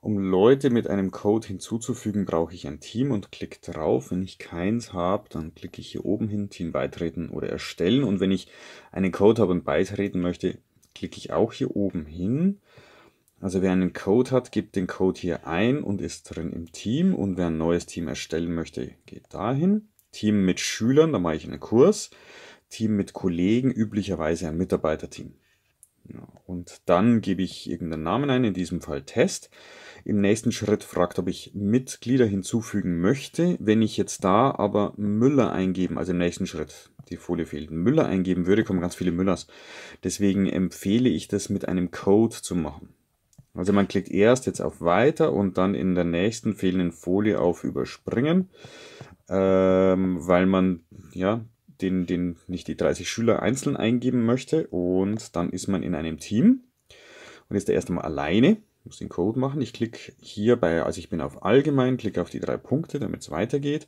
Um Leute mit einem Code hinzuzufügen, brauche ich ein Team und klicke drauf. Wenn ich keins habe, dann klicke ich hier oben hin, Team beitreten oder erstellen. Und wenn ich einen Code habe und beitreten möchte, klicke ich auch hier oben hin. Also wer einen Code hat, gibt den Code hier ein und ist drin im Team. Und wer ein neues Team erstellen möchte, geht dahin. Team mit Schülern, da mache ich einen Kurs. Team mit Kollegen, üblicherweise ein Mitarbeiterteam. und dann gebe ich irgendeinen Namen ein, in diesem Fall Test im nächsten Schritt fragt, ob ich Mitglieder hinzufügen möchte. Wenn ich jetzt da aber Müller eingeben, also im nächsten Schritt, die Folie fehlt, Müller eingeben würde, kommen ganz viele Müllers. Deswegen empfehle ich das mit einem Code zu machen. Also man klickt erst jetzt auf Weiter und dann in der nächsten fehlenden Folie auf Überspringen, ähm, weil man ja den, den nicht die 30 Schüler einzeln eingeben möchte und dann ist man in einem Team und ist da erstmal alleine muss den Code machen. Ich klicke hier bei, also ich bin auf Allgemein, klicke auf die drei Punkte, damit es weitergeht.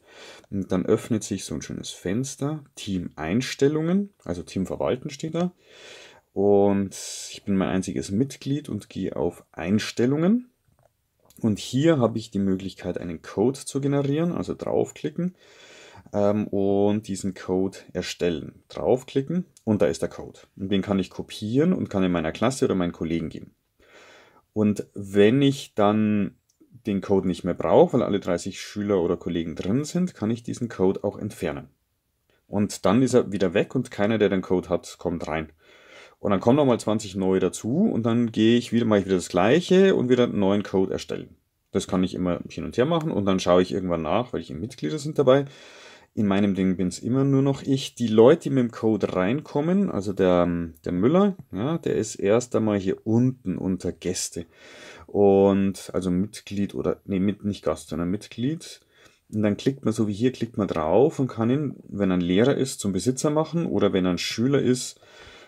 Und dann öffnet sich so ein schönes Fenster, Team Einstellungen, also Team Verwalten steht da. Und ich bin mein einziges Mitglied und gehe auf Einstellungen. Und hier habe ich die Möglichkeit, einen Code zu generieren, also draufklicken ähm, und diesen Code erstellen. Draufklicken und da ist der Code. Und den kann ich kopieren und kann in meiner Klasse oder meinen Kollegen geben. Und wenn ich dann den Code nicht mehr brauche, weil alle 30 Schüler oder Kollegen drin sind, kann ich diesen Code auch entfernen. Und dann ist er wieder weg und keiner, der den Code hat, kommt rein. Und dann kommen nochmal 20 neue dazu und dann gehe ich wieder, mache ich wieder das gleiche und wieder einen neuen Code erstellen. Das kann ich immer hin und her machen und dann schaue ich irgendwann nach, welche Mitglieder sind dabei. In meinem Ding bin es immer nur noch ich. Die Leute, die mit dem Code reinkommen, also der, ähm, der Müller, ja, der ist erst einmal hier unten unter Gäste. Und also Mitglied oder, nee, mit, nicht Gast, sondern Mitglied. Und dann klickt man so wie hier, klickt man drauf und kann ihn, wenn er ein Lehrer ist, zum Besitzer machen oder wenn er ein Schüler ist,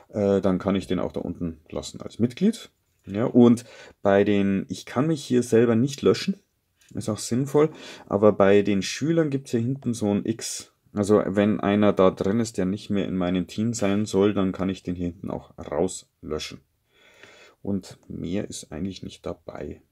äh, dann kann ich den auch da unten lassen als Mitglied. Ja, und bei den, ich kann mich hier selber nicht löschen. Ist auch sinnvoll. Aber bei den Schülern gibt es hier hinten so ein X. Also wenn einer da drin ist, der nicht mehr in meinem Team sein soll, dann kann ich den hier hinten auch rauslöschen. Und mehr ist eigentlich nicht dabei.